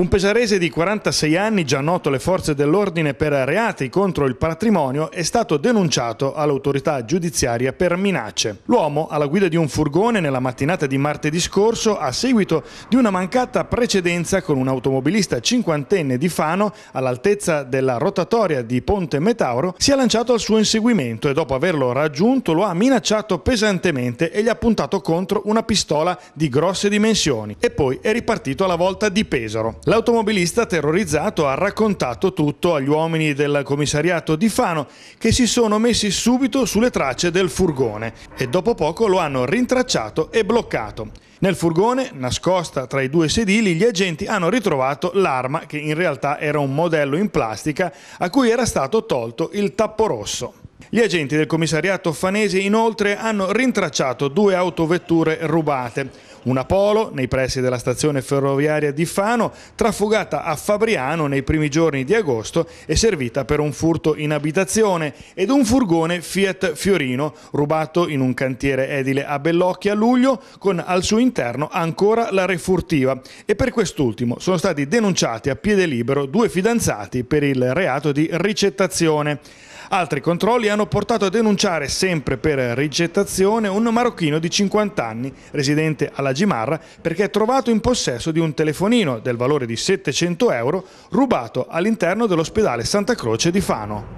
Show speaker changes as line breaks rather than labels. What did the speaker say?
Un pesarese di 46 anni, già noto alle forze dell'ordine per reati contro il patrimonio, è stato denunciato all'autorità giudiziaria per minacce. L'uomo, alla guida di un furgone nella mattinata di martedì scorso, a seguito di una mancata precedenza con un automobilista cinquantenne di Fano all'altezza della rotatoria di Ponte Metauro, si è lanciato al suo inseguimento e dopo averlo raggiunto lo ha minacciato pesantemente e gli ha puntato contro una pistola di grosse dimensioni e poi è ripartito alla volta di Pesaro. L'automobilista terrorizzato ha raccontato tutto agli uomini del commissariato di Fano che si sono messi subito sulle tracce del furgone e dopo poco lo hanno rintracciato e bloccato. Nel furgone, nascosta tra i due sedili, gli agenti hanno ritrovato l'arma che in realtà era un modello in plastica a cui era stato tolto il tappo rosso. Gli agenti del commissariato fanese inoltre hanno rintracciato due autovetture rubate, una Polo nei pressi della stazione ferroviaria di Fano, trafugata a Fabriano nei primi giorni di agosto e servita per un furto in abitazione ed un furgone Fiat Fiorino rubato in un cantiere edile a Bellocchi a luglio con al suo interno ancora la refurtiva e per quest'ultimo sono stati denunciati a piede libero due fidanzati per il reato di ricettazione. Altri controlli hanno portato a denunciare sempre per ricettazione un marocchino di 50 anni residente alla Hajimar perché è trovato in possesso di un telefonino del valore di 700 euro rubato all'interno dell'ospedale Santa Croce di Fano.